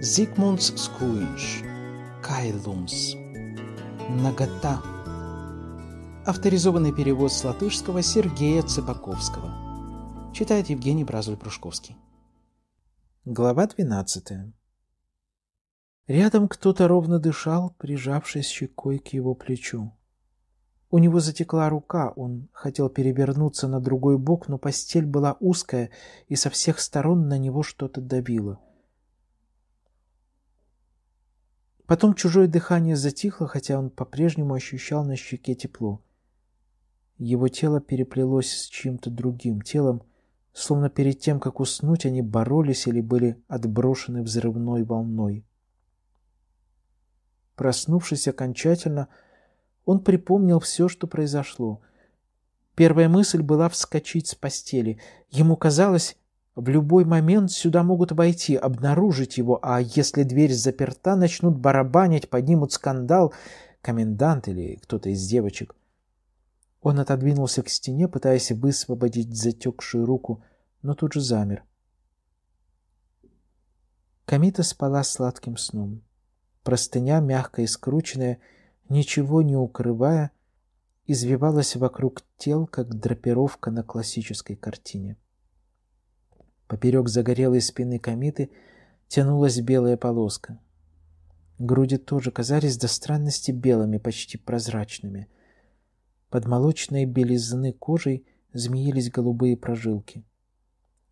Zikmunds Скуинш, Кайлумс, Нагота. Авторизованный перевод с латышского Сергея Цыбаковского. Читает Евгений Бразуль-Прушковский. Глава 12. Рядом кто-то ровно дышал, прижавшись щекой к его плечу. У него затекла рука, он хотел перевернуться на другой бок, но постель была узкая, и со всех сторон на него что-то добило. Потом чужое дыхание затихло, хотя он по-прежнему ощущал на щеке тепло. Его тело переплелось с чьим-то другим телом, словно перед тем, как уснуть, они боролись или были отброшены взрывной волной. Проснувшись окончательно, он припомнил все, что произошло. Первая мысль была вскочить с постели. Ему казалось, в любой момент сюда могут войти, обнаружить его, а если дверь заперта, начнут барабанить, поднимут скандал, комендант или кто-то из девочек. Он отодвинулся к стене, пытаясь высвободить затекшую руку, но тут же замер. Камита спала сладким сном. Простыня, мягкая и скрученная, ничего не укрывая, извивалась вокруг тел, как драпировка на классической картине. Поперек загорелой спины комиты тянулась белая полоска. Груди тоже казались до странности белыми, почти прозрачными. Под молочной белизны кожей змеились голубые прожилки.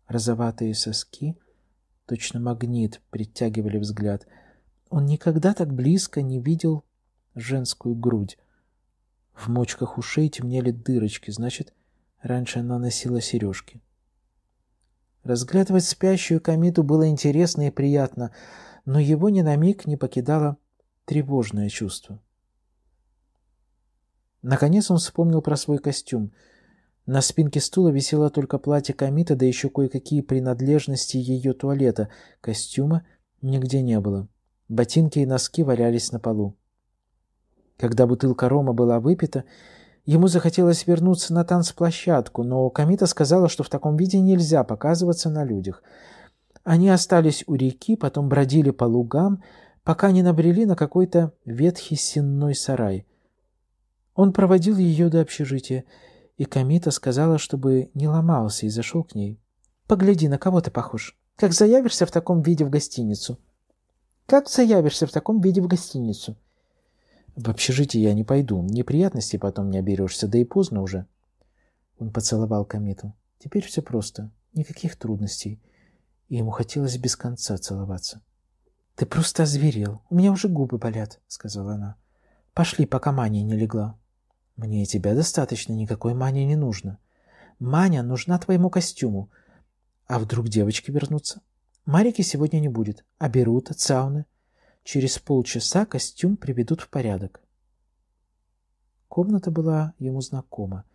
Розоватые соски, точно магнит, притягивали взгляд. Он никогда так близко не видел женскую грудь. В мочках ушей темнели дырочки, значит, раньше она носила сережки. Разглядывать спящую Комиту было интересно и приятно, но его ни на миг не покидало тревожное чувство. Наконец он вспомнил про свой костюм. На спинке стула висело только платье Камита, да еще кое-какие принадлежности ее туалета. Костюма нигде не было. Ботинки и носки валялись на полу. Когда бутылка рома была выпита, ему захотелось вернуться на танцплощадку, но Камита сказала, что в таком виде нельзя показываться на людях. Они остались у реки, потом бродили по лугам, пока не набрели на какой-то ветхий сенной сарай. Он проводил ее до общежития, и Камита сказала, чтобы не ломался, и зашел к ней. «Погляди, на кого ты похож. Как заявишься в таком виде в гостиницу?» «Как заявишься в таком виде в гостиницу?» В общежитие я не пойду, неприятности потом не оберешься, да и поздно уже. Он поцеловал комету. Теперь все просто, никаких трудностей. И ему хотелось без конца целоваться. «Ты просто озверел, у меня уже губы болят», — сказала она. «Пошли, пока мания не легла». «Мне и тебя достаточно, никакой мании не нужно. Маня нужна твоему костюму. А вдруг девочки вернутся? Марики сегодня не будет, а берут от сауны. Через полчаса костюм приведут в порядок. Комната была ему знакома.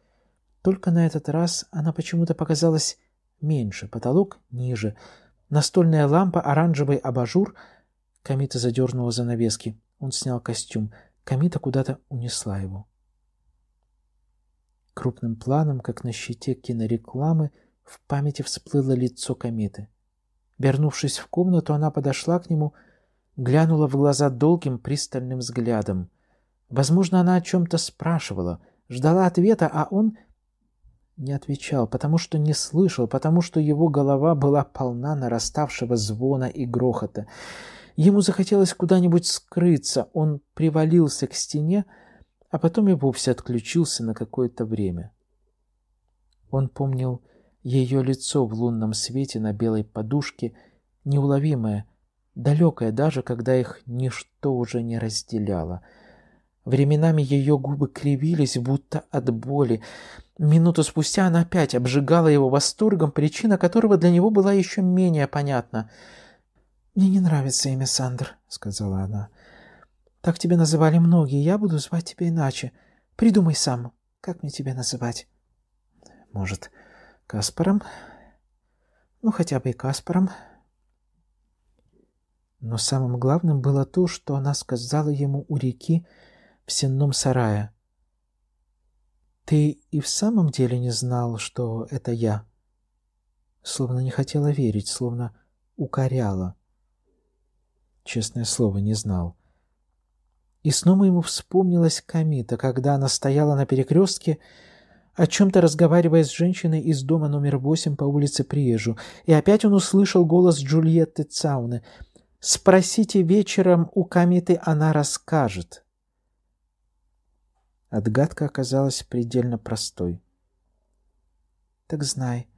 Только на этот раз она почему-то показалась меньше, потолок ниже. Настольная лампа, оранжевый абажур. Камита задернула занавески. Он снял костюм. Камита куда-то унесла его. Крупным планом, как на щите кинорекламы, в памяти всплыло лицо кометы. Вернувшись в комнату, она подошла к нему — глянула в глаза долгим пристальным взглядом. Возможно, она о чем-то спрашивала, ждала ответа, а он не отвечал, потому что не слышал, потому что его голова была полна нараставшего звона и грохота. Ему захотелось куда-нибудь скрыться, он привалился к стене, а потом и вовсе отключился на какое-то время. Он помнил ее лицо в лунном свете на белой подушке, неуловимое, далекая даже, когда их ничто уже не разделяло. Временами ее губы кривились, будто от боли. Минуту спустя она опять обжигала его восторгом, причина которого для него была еще менее понятна. «Мне не нравится имя Сандр», — сказала она. «Так тебя называли многие, я буду звать тебя иначе. Придумай сам, как мне тебя называть». «Может, Каспаром?» «Ну, хотя бы и Каспаром», но самым главным было то, что она сказала ему у реки в сенном сарае. «Ты и в самом деле не знал, что это я?» Словно не хотела верить, словно укоряла. Честное слово, не знал. И снова ему вспомнилась Камита, когда она стояла на перекрестке, о чем-то разговаривая с женщиной из дома номер восемь по улице Приезжу, и опять он услышал голос Джульетты Цауны, Спросите вечером у Камиты, она расскажет. Отгадка оказалась предельно простой. Так знай,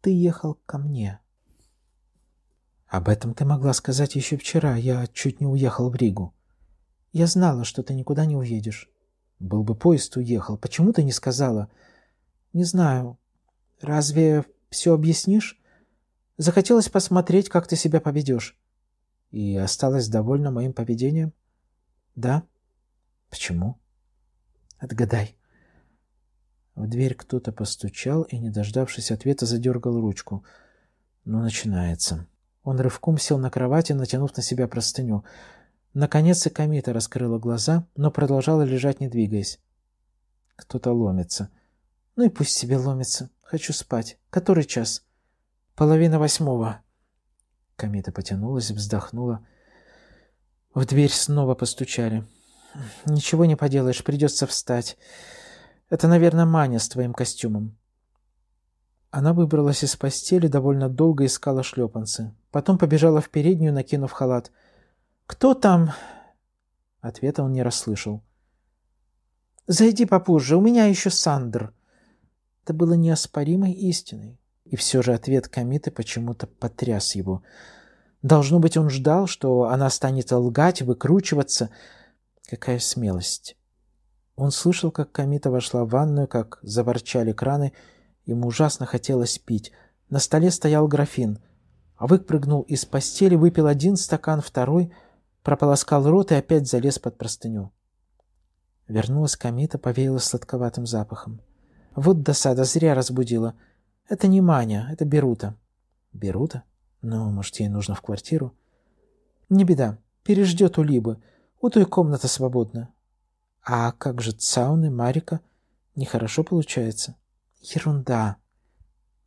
ты ехал ко мне. Об этом ты могла сказать еще вчера, я чуть не уехал в Ригу. Я знала, что ты никуда не уедешь. Был бы поезд, уехал. Почему ты не сказала? Не знаю. Разве все объяснишь? Захотелось посмотреть, как ты себя поведешь. И осталась довольна моим поведением? Да. Почему? Отгадай. В дверь кто-то постучал и, не дождавшись ответа, задергал ручку. Ну, начинается. Он рывком сел на кровати, натянув на себя простыню. Наконец и комета раскрыла глаза, но продолжала лежать, не двигаясь. Кто-то ломится. Ну и пусть себе ломится. Хочу спать. Который час? Половина восьмого. Комета потянулась, вздохнула. В дверь снова постучали. Ничего не поделаешь, придется встать. Это, наверное, Маня с твоим костюмом. Она выбралась из постели, довольно долго искала шлепанцы. Потом побежала в переднюю, накинув халат. «Кто там?» Ответа он не расслышал. «Зайди попозже, у меня еще Сандр». Это было неоспоримой истиной. И все же ответ Камиты почему-то потряс его. Должно быть, он ждал, что она станет лгать, выкручиваться. Какая смелость. Он слышал, как Камита вошла в ванную, как заворчали краны. Ему ужасно хотелось пить. На столе стоял графин. А прыгнул из постели, выпил один стакан, второй, прополоскал рот и опять залез под простыню. Вернулась Камита, повеяла сладковатым запахом. Вот досада, зря разбудила — это не Маня, это Берута. Берута? Ну, может, ей нужно в квартиру? Не беда, переждет у Либы. У той комната свободна. А как же Цауны, Марика? Нехорошо получается. Ерунда.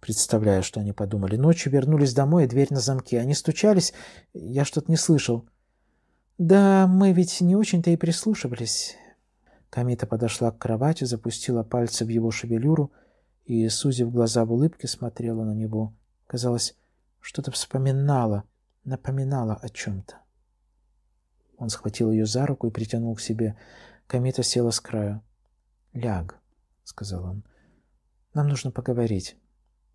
Представляю, что они подумали. Ночью вернулись домой, и дверь на замке. Они стучались, я что-то не слышал. Да, мы ведь не очень-то и прислушивались. Камита подошла к кровати, запустила пальцы в его шевелюру — и, сузив глаза в улыбке, смотрела на него. Казалось, что-то вспоминала, напоминала о чем-то. Он схватил ее за руку и притянул к себе. Комета села с краю. «Ляг», — сказал он. «Нам нужно поговорить.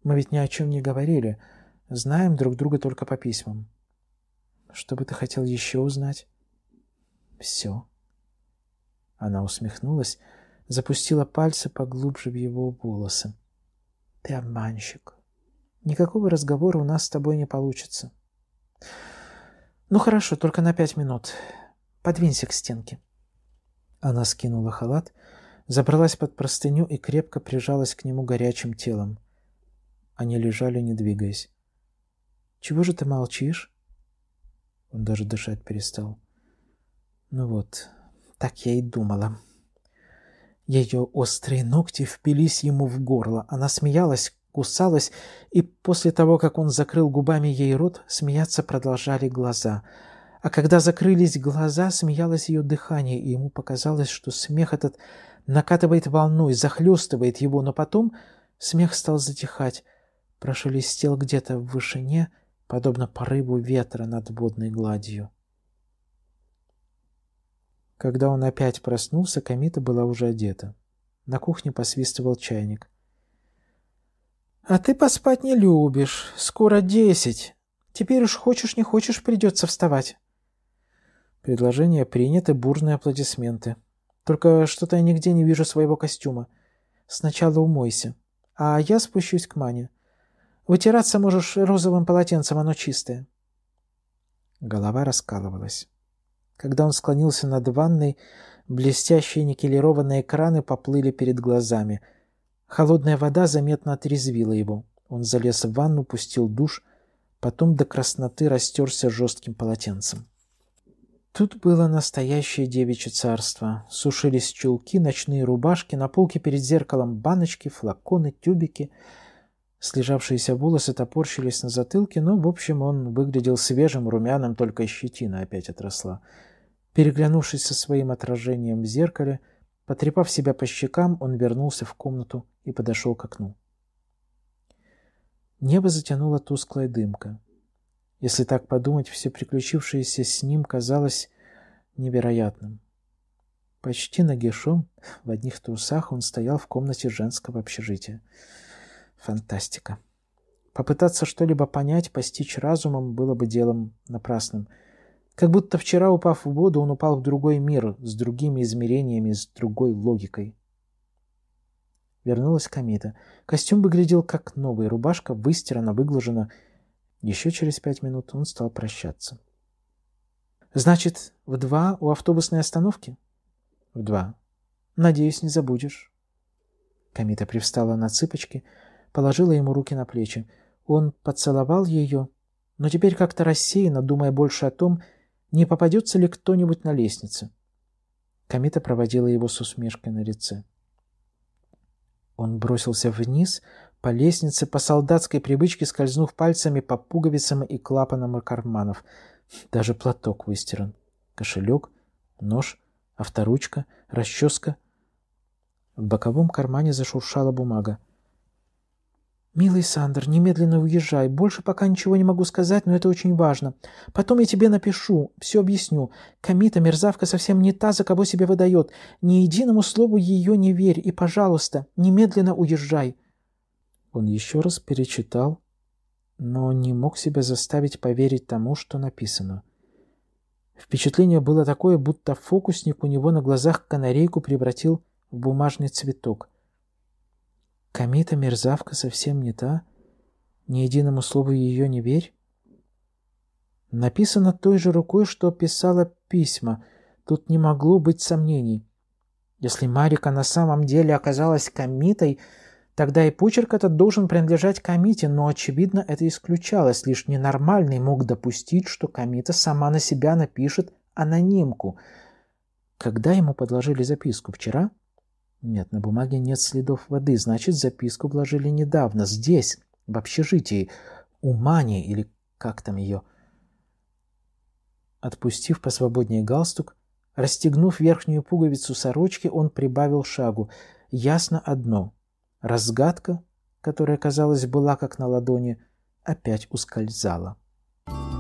Мы ведь ни о чем не говорили. Знаем друг друга только по письмам». «Что бы ты хотел еще узнать?» «Все». Она усмехнулась, — запустила пальцы поглубже в его волосы. «Ты обманщик. Никакого разговора у нас с тобой не получится». «Ну хорошо, только на пять минут. Подвинься к стенке». Она скинула халат, забралась под простыню и крепко прижалась к нему горячим телом. Они лежали, не двигаясь. «Чего же ты молчишь?» Он даже дышать перестал. «Ну вот, так я и думала». Ее острые ногти впились ему в горло. Она смеялась, кусалась, и после того, как он закрыл губами ей рот, смеяться продолжали глаза. А когда закрылись глаза, смеялось ее дыхание, и ему показалось, что смех этот накатывает волной, захлестывает его, но потом смех стал затихать, прошелестел где-то в вышине, подобно порыву ветра над водной гладью. Когда он опять проснулся, Камита была уже одета. На кухне посвистывал чайник. «А ты поспать не любишь. Скоро десять. Теперь уж хочешь не хочешь придется вставать». Предложение принято, бурные аплодисменты. Только что-то я нигде не вижу своего костюма. Сначала умойся. А я спущусь к Мане. Вытираться можешь розовым полотенцем, оно чистое. Голова раскалывалась. Когда он склонился над ванной, блестящие никелированные краны поплыли перед глазами. Холодная вода заметно отрезвила его. Он залез в ванну, пустил душ, потом до красноты растерся жестким полотенцем. Тут было настоящее девичье царство. Сушились чулки, ночные рубашки, на полке перед зеркалом баночки, флаконы, тюбики. Слежавшиеся волосы топорщились на затылке, но, в общем, он выглядел свежим, румяным, только щетина опять отросла. — Переглянувшись со своим отражением в зеркале, потрепав себя по щекам, он вернулся в комнату и подошел к окну. Небо затянуло тусклая дымка. Если так подумать, все приключившееся с ним казалось невероятным. Почти нагишом, в одних трусах, он стоял в комнате женского общежития. Фантастика. Попытаться что-либо понять, постичь разумом было бы делом напрасным — как будто вчера, упав в воду, он упал в другой мир, с другими измерениями, с другой логикой. Вернулась Камита. Костюм выглядел как новый, рубашка выстирана, выглажена. Еще через пять минут он стал прощаться. «Значит, в два у автобусной остановки?» «В два. Надеюсь, не забудешь». Камита привстала на цыпочки, положила ему руки на плечи. Он поцеловал ее, но теперь как-то рассеянно, думая больше о том, не попадется ли кто-нибудь на лестнице? Комета проводила его с усмешкой на лице. Он бросился вниз, по лестнице, по солдатской привычке скользнув пальцами по пуговицам и клапанам и карманов. Даже платок выстиран. Кошелек, нож, авторучка, расческа. В боковом кармане зашуршала бумага. «Милый Сандер, немедленно уезжай. Больше пока ничего не могу сказать, но это очень важно. Потом я тебе напишу, все объясню. Камита, мерзавка, совсем не та, за кого себя выдает. Ни единому слову ее не верь и, пожалуйста, немедленно уезжай». Он еще раз перечитал, но не мог себя заставить поверить тому, что написано. Впечатление было такое, будто фокусник у него на глазах канарейку превратил в бумажный цветок – Камита мерзавка совсем не та. Ни единому слову ее не верь. Написано той же рукой, что писала письма. Тут не могло быть сомнений. Если Марика на самом деле оказалась Камитой, тогда и почерк этот должен принадлежать Камите, но, очевидно, это исключалось. Лишь ненормальный мог допустить, что Камита сама на себя напишет анонимку. Когда ему подложили записку? Вчера? — нет, на бумаге нет следов воды, значит, записку вложили недавно, здесь, в общежитии, у Мани, или как там ее. Отпустив посвободнее галстук, расстегнув верхнюю пуговицу сорочки, он прибавил шагу. Ясно одно. Разгадка, которая, казалось, была как на ладони, опять ускользала. Thank you